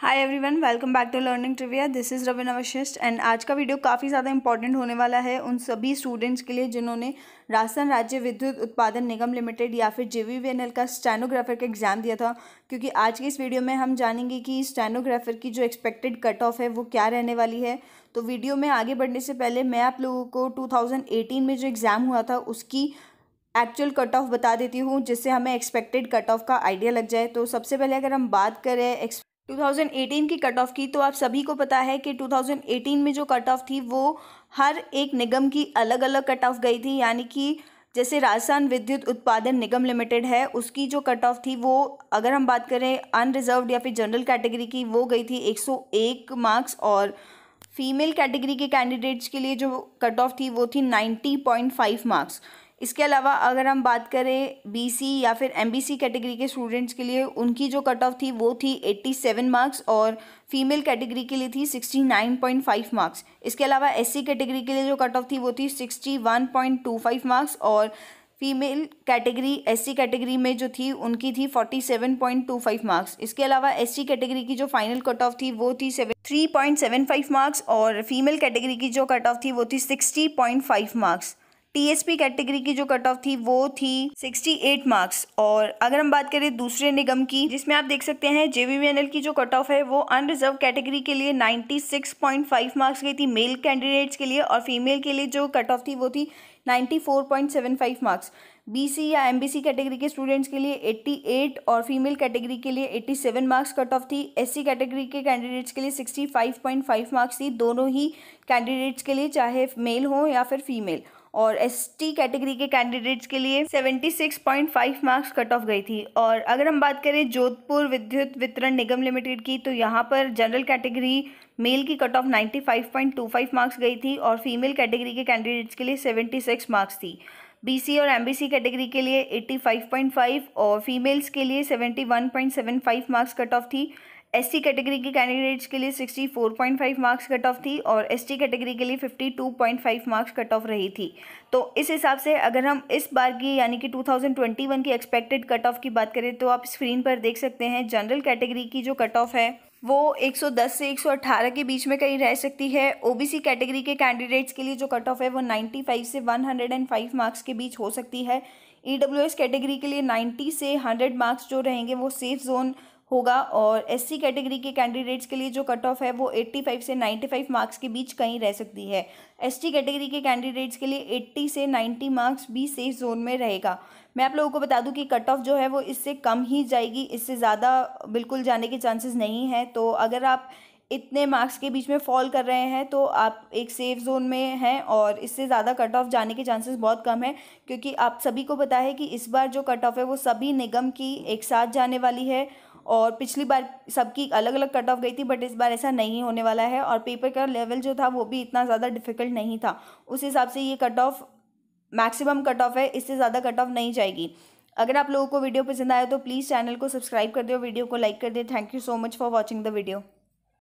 hi everyone welcome back to learning trivia this is Ravin अवशिष्ट and आज का video काफ़ी ज़्यादा इंपॉर्टेंट होने वाला है उन सभी स्टूडेंट्स के लिए जिन्होंने राजस्थान राज्य विद्युत उत्पादन निगम लिमिटेड या फिर जे का स्टेनोग्राफर का एग्ज़ाम दिया था क्योंकि आज के इस वीडियो में हम जानेंगे कि स्टेनोग्राफर की जो एक्सपेक्टेड कट ऑफ है वो क्या रहने वाली है तो वीडियो में आगे बढ़ने से पहले मैं आप लोगों को टू में जो एग्ज़ाम हुआ था उसकी एक्चुअल कट ऑफ बता देती हूँ जिससे हमें एक्सपेक्टेड कट ऑफ का आइडिया लग जाए तो सबसे पहले अगर हम बात करें 2018 की कट ऑफ की तो आप सभी को पता है कि 2018 में जो कट ऑफ थी वो हर एक निगम की अलग अलग कट ऑफ गई थी यानी कि जैसे राजस्थान विद्युत उत्पादन निगम लिमिटेड है उसकी जो कट ऑफ थी वो अगर हम बात करें अनरिजर्व या फिर जनरल कैटेगरी की वो गई थी 101 मार्क्स और फीमेल कैटेगरी के कैंडिडेट्स के लिए जो कट ऑफ थी वो थी 90.5 मार्क्स इसके अलावा अगर हम बात करें बीसी या फिर एमबीसी कैटेगरी के स्टूडेंट्स के लिए उनकी जो कट ऑफ थी वो थी 87 मार्क्स और फीमेल कैटेगरी के लिए थी 69.5 मार्क्स इसके अलावा एससी कैटेगरी के लिए जो कट ऑफ थी वो थी 61.25 मार्क्स और फीमेल कैटेगरी एससी कैटेगरी में जो थी उनकी थी 47.25 मार्क्स इसके अलावा एससी कैटेगरी की जो फाइनल कट ऑफ थी वो थी seven three point seven five marks और फीमेल कैटेगरी की जो कट ऑफ थी वो थी sixty point five marks TSP category की जो कट ऑफ थी वो थी 68 मार्क्स और अगर हम बात करें दूसरे निगम की जिसमें आप देख सकते हैं जेवीवीएनएल की जो कट ऑफ है वो अनरिजर्व कैटेगरी के लिए 96.5 मार्क्स गई थी मेल कैंडिडेट्स के लिए और फीमेल के लिए जो कट ऑफ थी वो थी 94.75 मार्क्स बीसी या एमबीसी कैटेगरी के स्टूडेंट्स के लिए 88 और फीमेल कैटेगरी के लिए 87 मार्क्स कट ऑफ थी एससी कैटेगरी के कैंडिडेट्स के लिए 65.5 मार्क्स थी दोनों ही कैंडिडेट्स के लिए चाहे मेल हो या फिर फीमेल और एसटी कैटेगरी के कैंडिडेट्स के लिए 76.5 मार्क्स कट ऑफ गई थी और अगर हम बात करें जोधपुर विद्युत वितरण निगम लिमिटेड की तो यहाँ पर जनरल कैटेगरी मेल की कट ऑफ 95.25 मार्क्स गई थी और फीमेल कैटेगरी के कैंडिडेट्स के लिए 76 मार्क्स थी बीसी और एमबीसी कैटेगरी के लिए 85.5 और फीमेल्स के लिए 71.75 मार्क्स कट ऑफ थी एस कैटेगरी के कैंडिडेट्स के लिए 64.5 मार्क्स कट ऑफ थी और एस कैटेगरी के लिए 52.5 मार्क्स कट ऑफ रही थी तो इस हिसाब से अगर हम इस बार की यानी कि 2021 की एक्सपेक्टेड कट ऑफ की बात करें तो आप स्क्रीन पर देख सकते हैं जनरल कैटेगरी की जो कट ऑफ है वो 110 से 118 के बीच में कहीं रह सकती है ओबीसी कैटेगरी के कैंडिडेट्स के लिए जो कट ऑफ है वो 95 से 105 मार्क्स के बीच हो सकती है ई e कैटेगरी के लिए 90 से 100 मार्क्स जो रहेंगे वो सेफ जोन होगा और एससी कैटेगरी के कैंडिडेट्स के लिए जो कट ऑफ है वो 85 से 95 मार्क्स के बीच कहीं रह सकती है एसटी कैटेगरी के कैंडिडेट्स के लिए 80 से 90 मार्क्स भी सेफ जोन में रहेगा मैं आप लोगों को बता दूं कि कट ऑफ जो है वो इससे कम ही जाएगी इससे ज़्यादा बिल्कुल जाने के चांसेस नहीं हैं तो अगर आप इतने मार्क्स के बीच में फॉल कर रहे हैं तो आप एक सेफ जोन में हैं और इससे ज़्यादा कट ऑफ जाने के चांसेस बहुत कम है क्योंकि आप सभी को पता है कि इस बार जो कट ऑफ है वो सभी निगम की एक साथ जाने वाली है और पिछली बार सबकी अलग अलग कट ऑफ गई थी बट इस बार ऐसा नहीं होने वाला है और पेपर का लेवल जो था वो भी इतना ज़्यादा डिफिकल्ट नहीं था उस हिसाब से ये cut off maximum cut off है इससे ज़्यादा कट ऑफ नहीं जाएगी अगर आप लोगों को वीडियो पसंद आया तो प्लीज़ चैनल को सब्सक्राइब कर दो वीडियो को लाइक कर दें thank you so much for watching the video